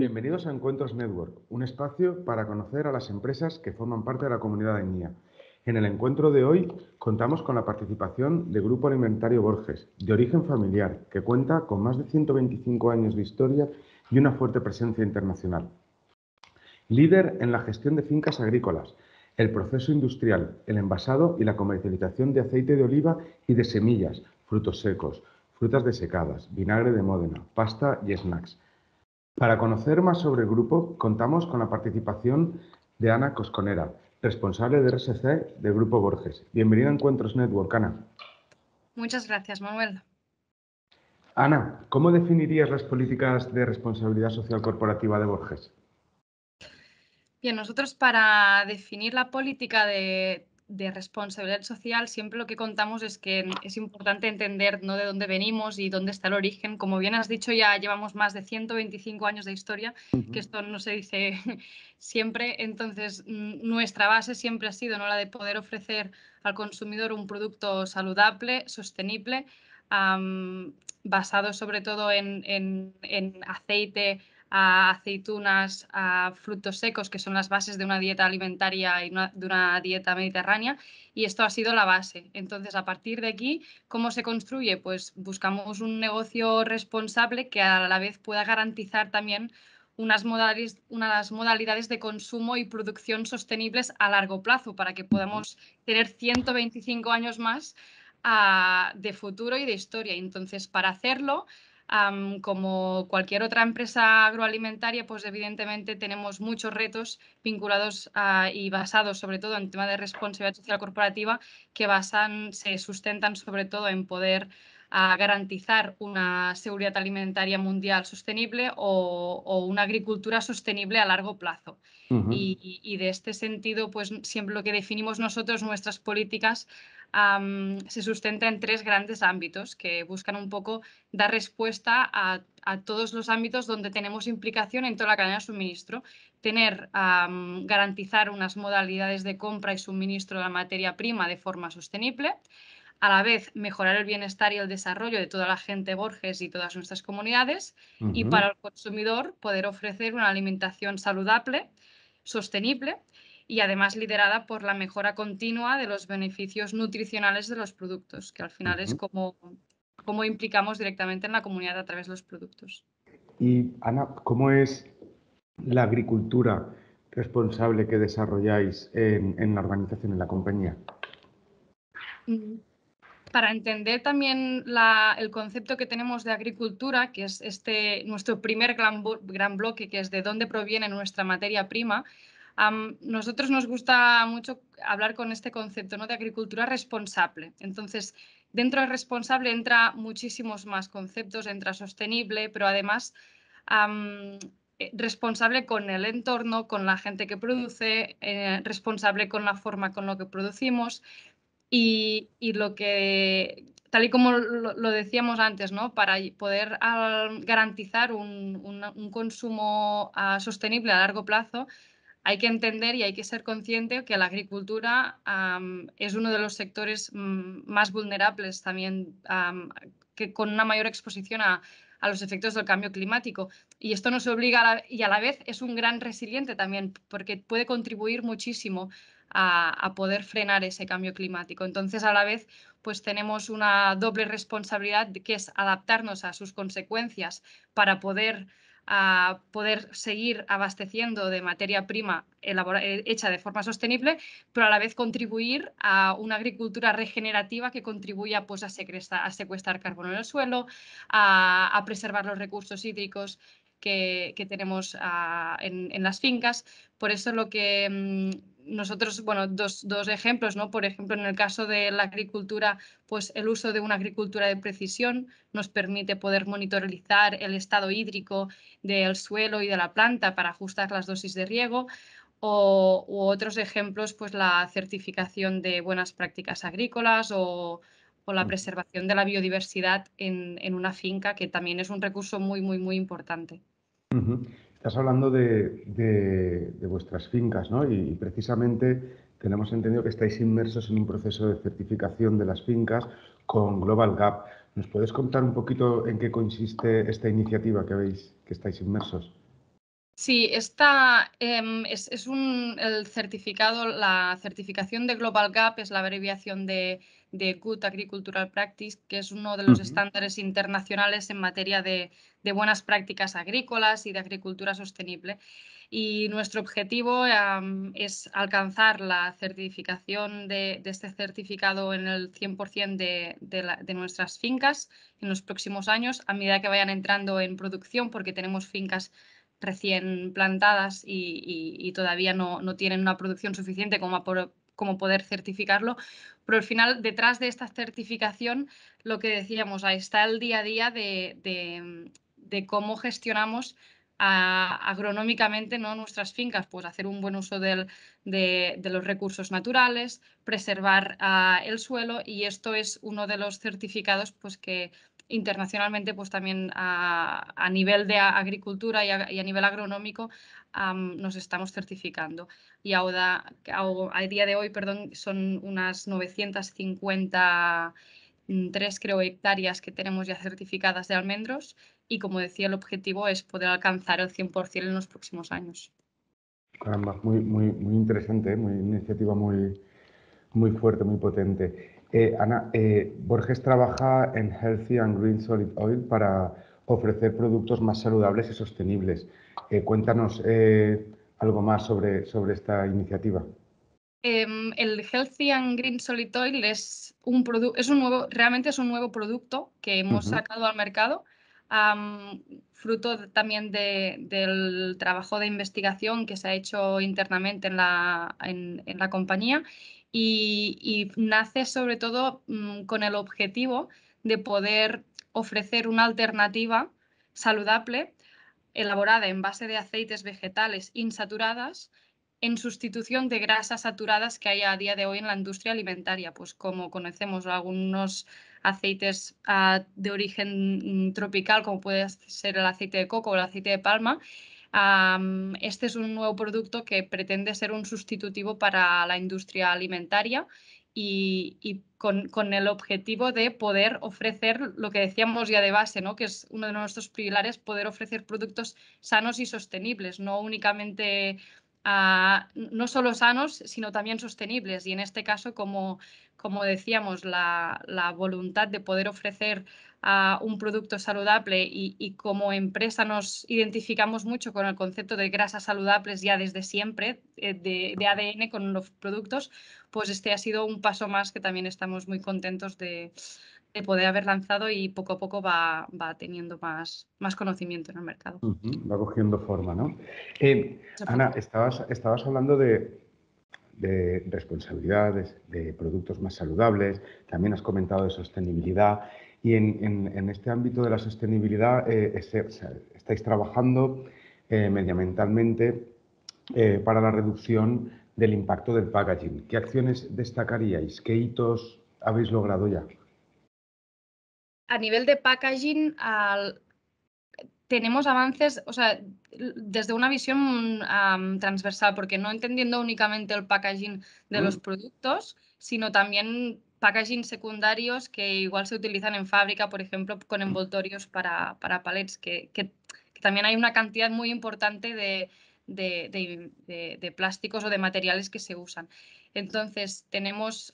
Bienvenidos a Encuentros Network, un espacio para conocer a las empresas que forman parte de la comunidad de NIA. En el encuentro de hoy contamos con la participación del Grupo Alimentario Borges, de origen familiar, que cuenta con más de 125 años de historia y una fuerte presencia internacional. Líder en la gestión de fincas agrícolas, el proceso industrial, el envasado y la comercialización de aceite de oliva y de semillas, frutos secos, frutas desecadas, vinagre de Módena, pasta y snacks. Para conocer más sobre el grupo, contamos con la participación de Ana Cosconera, responsable de RSC del Grupo Borges. Bienvenida a Encuentros Network, Ana. Muchas gracias, Manuel. Ana, ¿cómo definirías las políticas de responsabilidad social corporativa de Borges? Bien, nosotros para definir la política de de responsabilidad social, siempre lo que contamos es que es importante entender ¿no? de dónde venimos y dónde está el origen. Como bien has dicho, ya llevamos más de 125 años de historia, que esto no se dice siempre. Entonces, mm, nuestra base siempre ha sido ¿no? la de poder ofrecer al consumidor un producto saludable, sostenible, basado sobre todo en, en, en aceite a aceitunas, a frutos secos, que son las bases de una dieta alimentaria y de una dieta mediterránea, y esto ha sido la base. Entonces, a partir de aquí, ¿cómo se construye? Pues buscamos un negocio responsable que a la vez pueda garantizar también unas modalidades, modalidades de consumo y producción sostenibles a largo plazo para que podamos tener 125 años más ah, de futuro y de historia. Entonces, para hacerlo, como cualquier otra empresa agroalimentaria, pues evidentemente tenemos muchos retos vinculados y basados sobre todo en tema de responsabilidad social corporativa que basan, se sustentan sobre todo en poder garantizar una seguridad alimentaria mundial sostenible o, una agricultura sostenible a largo plazo. y, y, de este sentido, pues siempre lo que definimos nosotros, nuestras políticas se sustenta en tres grandes ámbitos que buscan un poco dar respuesta a, todos los ámbitos donde tenemos implicación en toda la cadena de suministro. Tener, garantizar unas modalidades de compra y suministro de la materia prima de forma sostenible a la vez mejorar el bienestar y el desarrollo de toda la gente Borges y todas nuestras comunidades y para el consumidor poder ofrecer una alimentación saludable, sostenible y además liderada por la mejora continua de los beneficios nutricionales de los productos, que al final es como, como implicamos directamente en la comunidad a través de los productos. Y Ana, ¿cómo es la agricultura responsable que desarrolláis en, la organización, en la compañía? Mm, para entender también el concepto que tenemos de agricultura, que es este nuestro primer gran, gran, bloque, que es de dónde proviene nuestra materia prima, nosotros nos gusta mucho hablar con este concepto ¿no? de agricultura responsable. Entonces, dentro de responsable entra muchísimos más conceptos, entra sostenible, pero además eh, responsable con el entorno, con la gente que produce, eh, responsable con la forma con lo que producimos y, lo que, tal y como lo, decíamos antes, ¿no? para poder garantizar un, consumo ah, sostenible a largo plazo, hay que entender y hay que ser consciente que la agricultura es uno de los sectores mm, más vulnerables también, que con una mayor exposición a, los efectos del cambio climático. Y esto nos obliga y a la vez es un gran resiliente también, porque puede contribuir muchísimo a, a, poder frenar ese cambio climático. Entonces, a la vez, pues tenemos una doble responsabilidad que es adaptarnos a sus consecuencias para poder a poder seguir abasteciendo de materia prima eh, hecha de forma sostenible, pero a la vez contribuir a una agricultura regenerativa que contribuya pues, a, secuestrar carbono en el suelo, a, preservar los recursos hídricos que, tenemos ah, en, en, las fincas. Por eso lo que, mm, nosotros, bueno, dos, dos, ejemplos, ¿no? Por ejemplo, en el caso de la agricultura, pues el uso de una agricultura de precisión nos permite poder monitorizar el estado hídrico del suelo y de la planta para ajustar las dosis de riego. O, otros ejemplos, pues la certificación de buenas prácticas agrícolas o, la mm. preservación de la biodiversidad en, en, una finca, que también es un recurso muy, muy, muy importante. Uh Estás hablando de, vuestras fincas, ¿no? Y, precisamente tenemos entendido que estáis inmersos en un proceso de certificación de las fincas con Global Gap. ¿Nos puedes contar un poquito en qué consiste esta iniciativa que veis que estáis inmersos? Sí, esta, em, es, el certificado, la certificación de Global Gap es la abreviación de de Good Agricultural Practice, que es uno de los estándares internacionales en materia de, buenas prácticas agrícolas y de agricultura sostenible. Y nuestro objetivo es alcanzar la certificación de, este certificado en el 100% de, nuestras fincas en los próximos años, a medida que vayan entrando en producción, porque tenemos fincas recién plantadas y, todavía no, no, tienen una producción suficiente como por cómo poder certificarlo, pero al final detrás de esta certificación, lo que decíamos, ahí está el día a día de, cómo gestionamos ah, agronómicamente ¿no? nuestras fincas, pues hacer un buen uso de, los recursos naturales, preservar ah, el suelo y esto es uno de los certificados pues, que internacionalmente pues, también ah, a, nivel de agricultura y a, nivel agronómico nos estamos certificando. Y ahora, a día de hoy, perdón, son unas 953, mm, creo, hectáreas que tenemos ya certificadas de almendros y, como decía, el objetivo es poder alcanzar el 100% en los próximos años. Caramba, muy, muy, muy interesante, ¿eh? muy iniciativa muy, muy fuerte, muy potente. Eh, Ana, eh, Borges trabaja en Healthy and Green Solid Oil para ofrecer productos más saludables y sostenibles. Eh, cuéntanos eh, algo más sobre, sobre esta iniciativa. Em, el Healthy and Green Solid Oil es un, es un nuevo, realmente es un nuevo producto que hemos sacado al mercado, fruto también del trabajo de investigación que se ha hecho internamente en la, en, la compañía y, nace sobre todo mm, con el objetivo de poder ofrecer una alternativa saludable elaborada en base de aceites vegetales insaturadas en sustitución de grasas saturadas que hay a día de hoy en la industria alimentaria, pues como conocemos algunos aceites ah, de origen mm, tropical, como puede ser el aceite de coco o el aceite de palma, este es un nuevo producto que pretende ser un sustitutivo para la industria alimentaria y, con, con, el objetivo de poder ofrecer lo que decíamos ya de base, ¿no? que es uno de nuestros pilares, poder ofrecer productos sanos y sostenibles, no únicamente no solo sanos, sino también sostenibles. Y en este caso, como, decíamos, la voluntad de poder ofrecer a un producto saludable y, como empresa nos identificamos mucho con el concepto de grasas saludables ya desde siempre, eh, de, ADN con los productos, pues este ha sido un paso más que también estamos muy contentos de, poder haber lanzado y poco a poco va, teniendo más, más, conocimiento en el mercado. va cogiendo forma, ¿no? Eh, Ana, estabas, estabas hablando de, de responsabilidades, de productos más saludables, también has comentado de sostenibilidad. Y en, este ámbito de la sostenibilidad eh, estáis trabajando eh, medioambientalmente eh, para la reducción del impacto del packaging. ¿Qué acciones destacaríais? ¿Qué hitos habéis logrado ya? A nivel de packaging, tenemos avances, o sea, desde una visión transversal, porque no entendiendo únicamente el packaging de mm. los productos, sino también packaging secundarios que igual se utilizan en fábrica, por ejemplo, con envoltorios para, para palets, que, también hay una cantidad muy importante de, de, de, plásticos o de materiales que se usan. Entonces, tenemos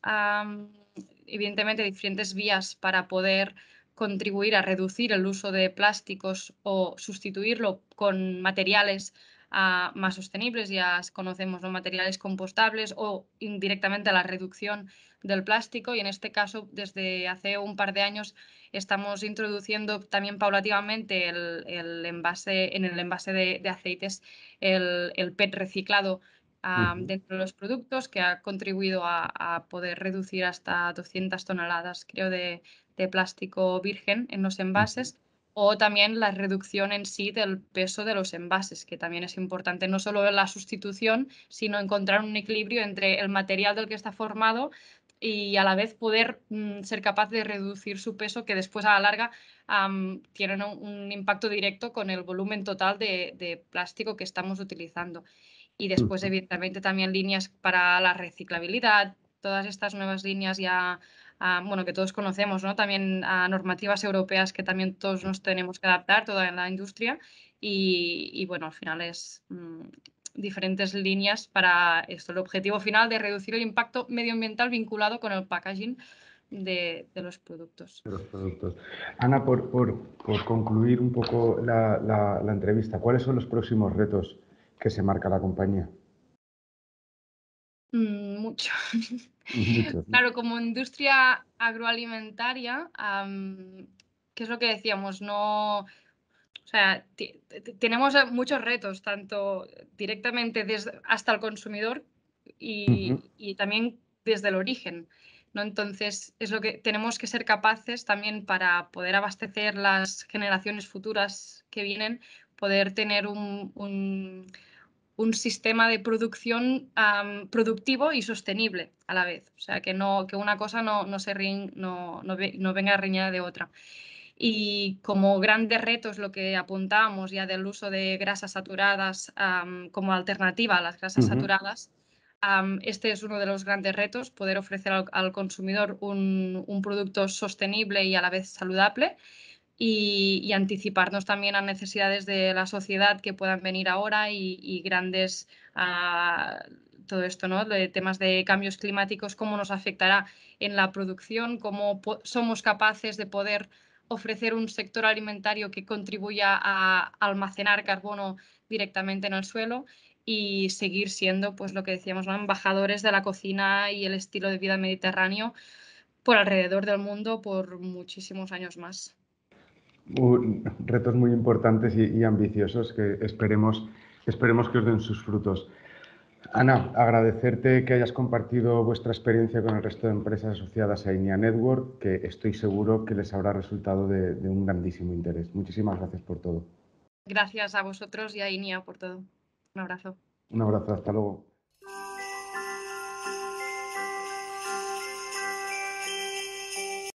evidentemente diferentes vías para poder contribuir a reducir el uso de plásticos o sustituirlo con materiales más sostenibles, ya conocemos los materiales compostables o indirectamente a la reducción del plástico y en este caso desde hace un par de años estamos introduciendo también paulativamente el, envase, en el envase de, aceites el, PET reciclado ah, dentro de los productos que ha contribuido a, poder reducir hasta 200 toneladas creo de, de, plástico virgen en los envases o también la reducción en sí del peso de los envases, que también es importante, no solo la sustitución, sino encontrar un equilibrio entre el material del que está formado y a la vez poder mm, ser capaz de reducir su peso, que después a la larga tienen un, impacto directo con el volumen total de plástico que estamos utilizando. Y después, evidentemente, también líneas para la reciclabilidad, todas estas nuevas líneas ya bueno, que todos conocemos, ¿no? También a normativas europeas que también todos nos tenemos que adaptar, toda la industria. Y, bueno, al final es mm, diferentes líneas para esto. El objetivo final de reducir el impacto medioambiental vinculado con el packaging de, los productos. Ana, por, por, concluir un poco la entrevista, ¿cuáles son los próximos retos que se marca la compañía? Mm, mucho. claro, como industria agroalimentaria, ¿qué es lo que decíamos? No. O sea, tenemos eh, muchos retos, tanto directamente desde, hasta el consumidor y, también desde el origen. ¿no? Entonces, es lo que tenemos que ser capaces también para poder abastecer las generaciones futuras que vienen, poder tener un un sistema de producción productivo y sostenible a la vez. O sea, que, no, que una cosa no, no se no, no, venga riñada de otra. Y como grandes retos lo que apuntamos ya del uso de grasas saturadas como alternativa a las grasas saturadas, este es uno de los grandes retos, poder ofrecer al, consumidor un, un producto sostenible y a la vez saludable y, anticiparnos también a necesidades de la sociedad que puedan venir ahora y, grandes a ah, todo esto, De temas de cambios climáticos, cómo nos afectará en la producción, cómo somos capaces de poder ofrecer un sector alimentario que contribuya a almacenar carbono directamente en el suelo y seguir siendo, pues lo que decíamos, embajadores de la cocina y el estilo de vida mediterráneo por alrededor del mundo por muchísimos años más retos muy importantes y, ambiciosos que esperemos, esperemos que os den sus frutos. Ana, agradecerte que hayas compartido vuestra experiencia con el resto de empresas asociadas a INEA Network, que estoy seguro que les habrá resultado de, de un grandísimo interés. Muchísimas gracias por todo. Gracias a vosotros y a INEA por todo. Un abrazo. Un abrazo, hasta luego.